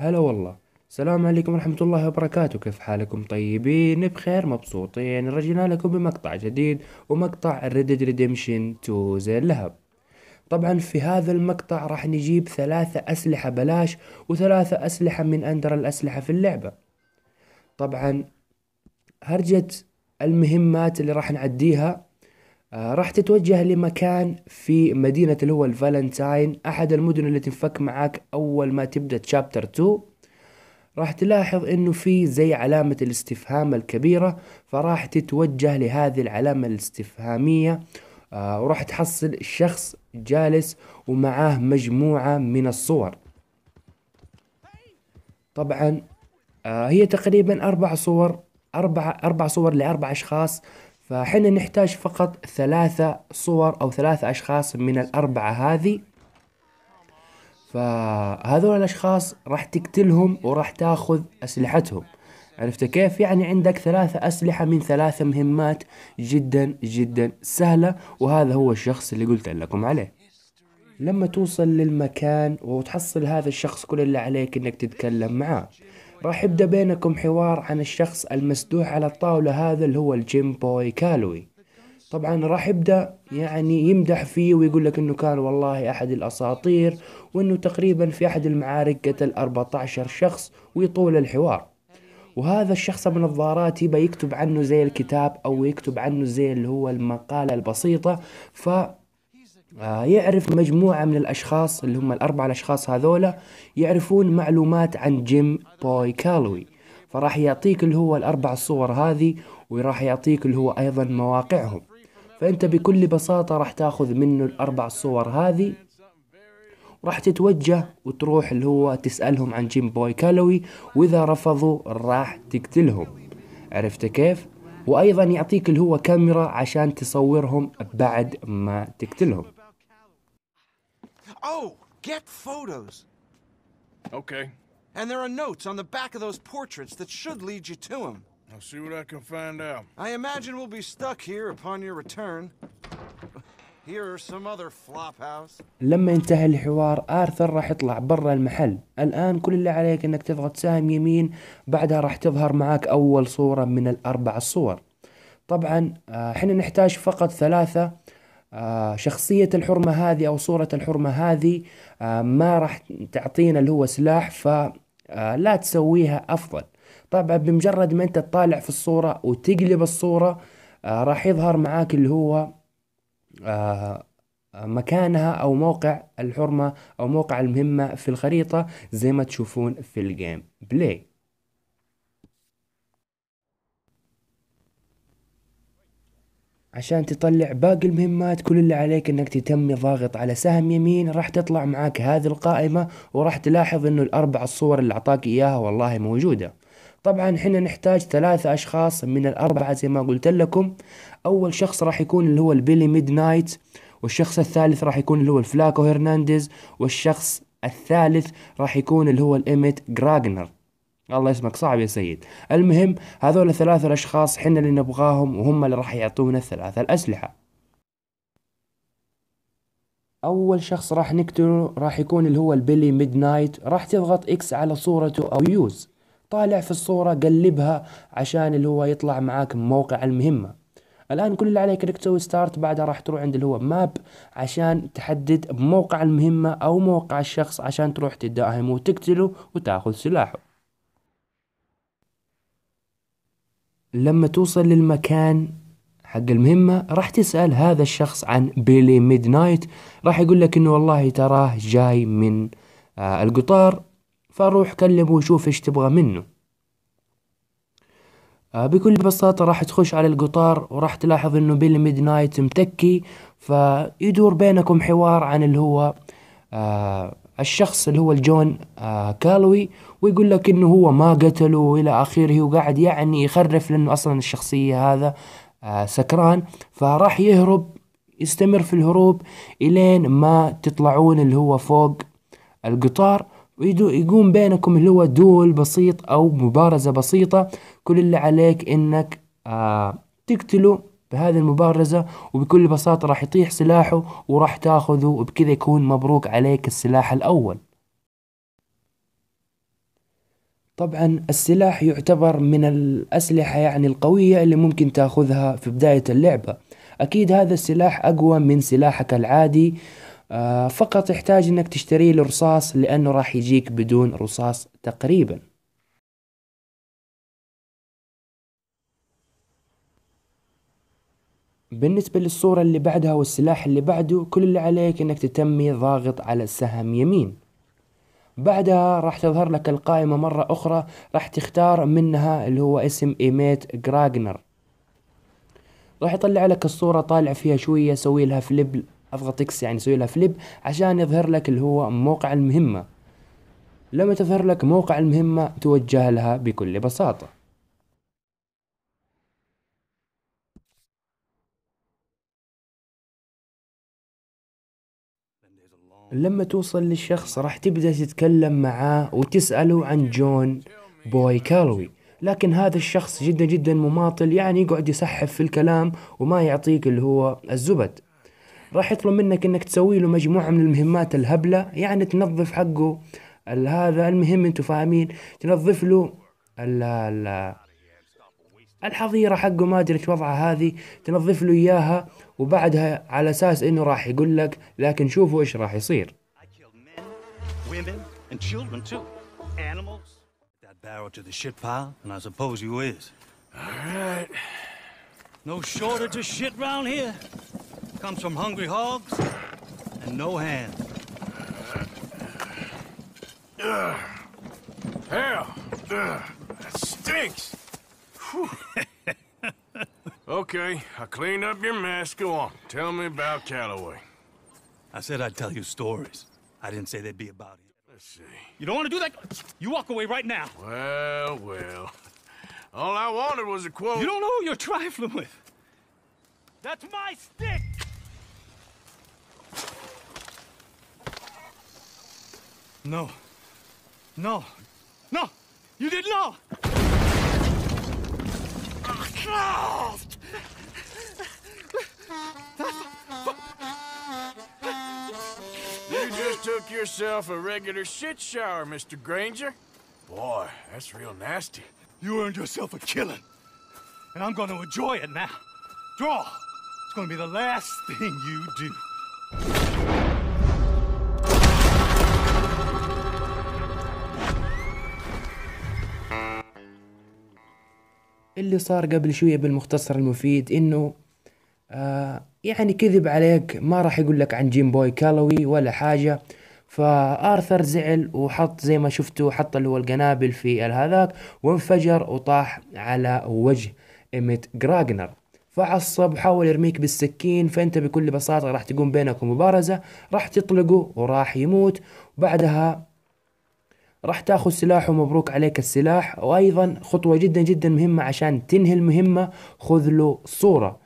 هلا والله السلام عليكم ورحمة الله وبركاته كيف حالكم طيبين بخير مبسوطين رجعنا لكم بمقطع جديد ومقطع ريدد ريديمشن 2 زي اللهب طبعا في هذا المقطع راح نجيب ثلاثة أسلحة بلاش وثلاثة أسلحة من أندر الأسلحة في اللعبة طبعا هرجة المهمات اللي راح نعديها آه، راح تتوجه لمكان في مدينة اللي هو الفالنتاين أحد المدن اللي تنفك معاك أول ما تبدأ تشابتر 2 راح تلاحظ انه في زي علامة الاستفهام الكبيرة فراح تتوجه لهذه العلامة الاستفهامية آه وراح تحصل شخص جالس ومعاه مجموعة من الصور طبعا آه هي تقريبا اربع صور اربع اربع صور لاربع اشخاص فحنا نحتاج فقط ثلاثة صور أو ثلاثة أشخاص من الأربعة هذه فهذول الأشخاص راح تقتلهم وراح تاخذ أسلحتهم عرفت كيف؟ يعني عندك ثلاثة أسلحة من ثلاثة مهمات جدا جدا سهلة وهذا هو الشخص اللي قلت لكم عليه لما توصل للمكان وتحصل هذا الشخص كل اللي عليك انك تتكلم معاه راح يبدأ بينكم حوار عن الشخص المسدوح على الطاولة هذا اللي هو الجيم بوي كالوي طبعا راح يبدا يعني يمدح فيه ويقول لك انه كان والله احد الاساطير وانه تقريبا في احد المعارك قتل 14 شخص ويطول الحوار وهذا الشخص بنظارات يبى يكتب عنه زي الكتاب او يكتب عنه زي اللي هو المقالة البسيطة ف يعرف مجموعة من الأشخاص اللي هم الأربع الأشخاص هذولا يعرفون معلومات عن جيم بوي كالوي فراح يعطيك اللي هو الأربع صور هذه وراح يعطيك اللي هو أيضا مواقعهم فأنت بكل بساطة راح تاخذ منه الأربع صور هذه راح تتوجه وتروح اللي هو تسألهم عن جيم بوي كالوي وإذا رفضوا راح تقتلهم عرفت كيف؟ وأيضا يعطيك اللي هو كاميرا عشان تصورهم بعد ما تقتلهم Oh, get photos. Okay. And there are notes on the back of those portraits that should lead you to him. I'll see what I can find out. I imagine we'll be stuck here upon your return. Here are some other flop house. لما انتهى الحوار آرثر راح يطلع برا المحل الآن كل اللي عليك انك تضغط سهم يمين بعدها راح تظهر معك أول صورة من الأربع الصور طبعا احنا نحتاج فقط ثلاثة آه، شخصية الحرمة هذه أو صورة الحرمة هذه آه، ما راح تعطينا اللي هو سلاح فلا آه، تسويها أفضل طبعا بمجرد ما أنت تطالع في الصورة وتقلب الصورة راح يظهر معاك اللي هو مكانها أو موقع الحرمة أو موقع المهمة في الخريطة زي ما تشوفون في الجيم بلاي عشان تطلع باقي المهمات كل اللي عليك انك تتمي ضاغط على سهم يمين راح تطلع معاك هذه القائمة وراح تلاحظ انه الاربع الصور اللي اعطاك اياها والله موجودة طبعا حنا نحتاج ثلاثة اشخاص من الاربعة زي ما قلت لكم اول شخص راح يكون اللي هو البيلي ميد نايت والشخص الثالث راح يكون اللي هو الفلاكو هرنانديز والشخص الثالث راح يكون اللي هو الإيميت جراجنر الله اسمك صعب يا سيد المهم هذول الثلاثة الأشخاص حنا اللي نبغاهم وهم اللي راح يعطونا الثلاثة الأسلحة أول شخص راح نقتله راح يكون اللي هو البيلي ميد نايت راح تضغط إكس على صورته أو يوز طالع في الصورة قلبها عشان اللي هو يطلع معاك موقع المهمة الآن كل اللي عليك انك تسوي ستارت بعدها راح تروح عند اللي هو ماب عشان تحدد موقع المهمة أو موقع الشخص عشان تروح تداهمه وتقتله وتاخذ سلاحه لما توصل للمكان حق المهمة راح تسأل هذا الشخص عن بيلي ميد نايت راح يقول لك انه والله تراه جاي من آه القطار فروح كلمه وشوف ايش تبغى منه آه بكل بساطة راح تخش على القطار وراح تلاحظ انه بيلي ميد نايت متكي فيدور بينكم حوار عن اللي هو آه الشخص اللي هو الجون آه كالوي ويقول لك انه هو ما قتله والى اخره وقاعد يعني يخرف لانه اصلا الشخصيه هذا آه سكران فراح يهرب يستمر في الهروب الين ما تطلعون اللي هو فوق القطار ويقوم بينكم اللي هو دول بسيط او مبارزة بسيطة كل اللي عليك انك آه تقتله بهذه المبارزة وبكل بساطة راح يطيح سلاحه وراح تاخذه وبكذا يكون مبروك عليك السلاح الأول طبعا السلاح يعتبر من الأسلحة يعني القوية اللي ممكن تاخذها في بداية اللعبة أكيد هذا السلاح أقوى من سلاحك العادي آه، فقط يحتاج أنك تشتري الرصاص لأنه راح يجيك بدون رصاص تقريباً بالنسبة للصورة اللي بعدها والسلاح اللي بعده كل اللي عليك انك تتمي ضاغط على السهم يمين بعدها راح تظهر لك القائمة مرة أخرى راح تختار منها اللي هو اسم إيميت جراجنر راح يطلع لك الصورة طالع فيها شوية سوي لها فليب اضغط اكس يعني سوي لها فليب عشان يظهر لك اللي هو موقع المهمة لما تظهر لك موقع المهمة توجه لها بكل بساطة لما توصل للشخص راح تبدأ تتكلم معاه وتسأله عن جون بوي كالوي لكن هذا الشخص جدا جدا مماطل يعني يقعد يسحب في الكلام وما يعطيك اللي هو الزبد راح يطلب منك انك تسوي له مجموعة من المهمات الهبلة يعني تنظف حقه هذا المهم انتم فاهمين تنظف له ال الحظيره حقه ما ادري ايش وضعها هذه تنظف له اياها وبعدها على اساس انه راح يقول لك لكن شوفوا ايش راح يصير barrel to the shit pile, and I suppose you is. Alright. No shortage of shit round here. Comes from hungry hogs and no hands. Hell! That stinks! okay, I cleaned up your mess. Go on. Tell me about Calloway. I said I'd tell you stories. I didn't say they'd be about him. Let's see. You don't want to do that? You walk away right now. Well, well. All I wanted was a quote. You don't know who you're trifling with. That's my stick! No. No. No! You did not! You just took yourself a regular shit shower, Mr. Granger. Boy, that's real nasty. You earned yourself a killing. And I'm gonna enjoy it now. Draw! It's gonna be the last thing you do. اللي صار قبل شوية بالمختصر المفيد انه آه يعني كذب عليك ما راح يقول لك عن جيم بوي كالوي ولا حاجة فارثر زعل وحط زي ما شفتوا حط اللي هو القنابل في هذاك وانفجر وطاح على وجه ايميت جراجنر فعصب وحاول يرميك بالسكين فانت بكل بساطة راح تقوم بينك مبارزة راح تطلقه وراح يموت بعدها راح تاخذ سلاح ومبروك عليك السلاح وايضا خطوه جدا جدا مهمه عشان تنهي المهمه خذ له صوره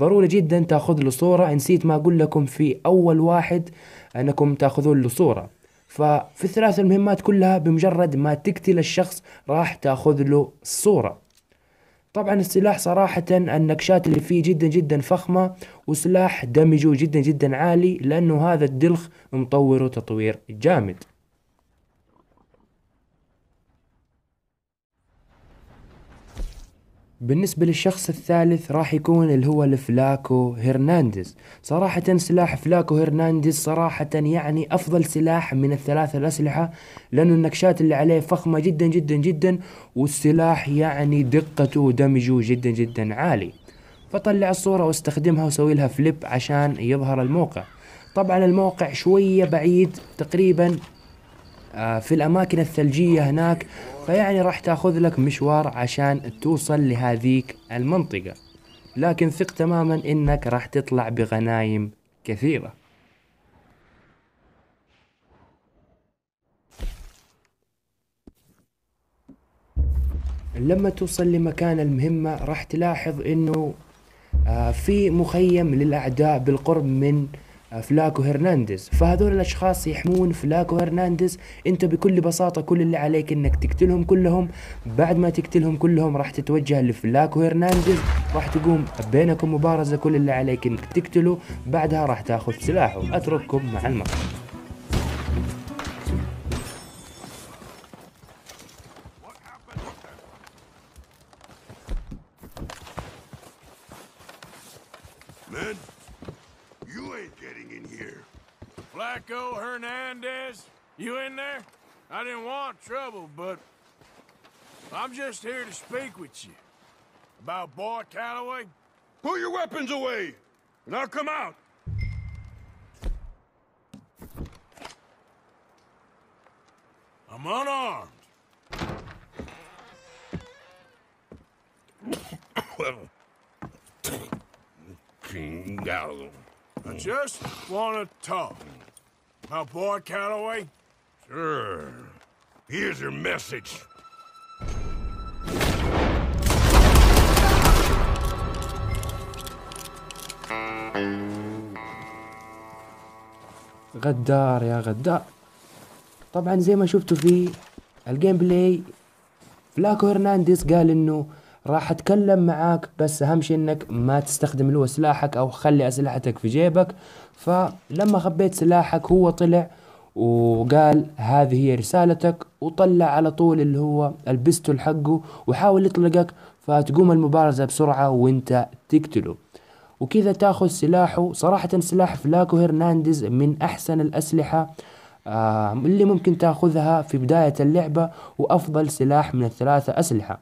ضروري جدا تاخذ له صوره نسيت ما اقول لكم في اول واحد انكم تاخذون له صوره ففي الثلاث المهمات كلها بمجرد ما تقتل الشخص راح تاخذ له صوره طبعا السلاح صراحة النكشات اللي فيه جدا جدا فخمة وسلاح دمجه جدا جدا عالي لأنه هذا الدلخ مطوره تطوير جامد بالنسبة للشخص الثالث راح يكون اللي هو الفلاكو هرنانديز صراحة سلاح فلاكو هرنانديز صراحة يعني أفضل سلاح من الثلاثة الأسلحة لأنه النكشات اللي عليه فخمة جدا جدا جدا والسلاح يعني دقته ودمجه جدا جدا عالي فطلع الصورة واستخدمها وسوي لها فليب عشان يظهر الموقع طبعا الموقع شوية بعيد تقريبا آه، في الأماكن الثلجية هناك فيعني راح تاخذ لك مشوار عشان توصل لهذيك المنطقة لكن ثق تماما إنك راح تطلع بغنايم كثيرة لما توصل لمكان المهمة راح تلاحظ إنه آه، في مخيم للأعداء بالقرب من فلاكو هرنانديز فهذول الاشخاص يحمون فلاكو هرنانديز انت بكل بساطه كل اللي عليك انك تقتلهم كلهم بعد ما تقتلهم كلهم راح تتوجه لفلاكو هرنانديز راح تقوم بينكم مبارزه كل اللي عليك انك تقتله بعدها راح تاخذ سلاحه اترككم مع المقطع in here. Flacco Hernandez, you in there? I didn't want trouble, but I'm just here to speak with you. About boy Calloway? Put your weapons away, and I'll come out. I'm unarmed. well, King Galloway. Mm. I just want to talk. My boy Calloway? Sure. Here's your message. غدار يا غدار طبعا زي ما شفتوا في الجيم بلاي فلاكو هرنانديز قال انه راح اتكلم معاك بس اهم شيء انك ما تستخدم اللي هو سلاحك او خلي اسلحتك في جيبك فلما خبيت سلاحك هو طلع وقال هذه هي رسالتك وطلع على طول اللي هو البستول حقه وحاول يطلقك فتقوم المبارزة بسرعة وانت تقتله وكذا تاخذ سلاحه صراحة سلاح فلاكو هرنانديز من احسن الاسلحة آه، اللي ممكن تاخذها في بداية اللعبة وافضل سلاح من الثلاثة اسلحة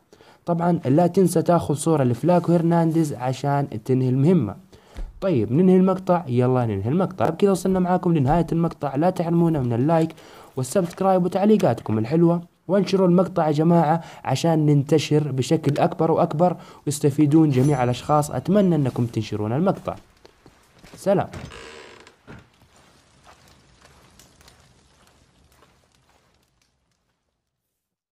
طبعا لا تنسى تاخذ صورة لفلاكو هرنانديز عشان تنهي المهمة طيب ننهي المقطع يلا ننهي المقطع بكذا طيب، وصلنا معاكم لنهاية المقطع لا تحرمونا من اللايك والسبسكرايب وتعليقاتكم الحلوة وانشروا المقطع يا جماعة عشان ننتشر بشكل أكبر وأكبر ويستفيدون جميع الأشخاص أتمنى أنكم تنشرون المقطع سلام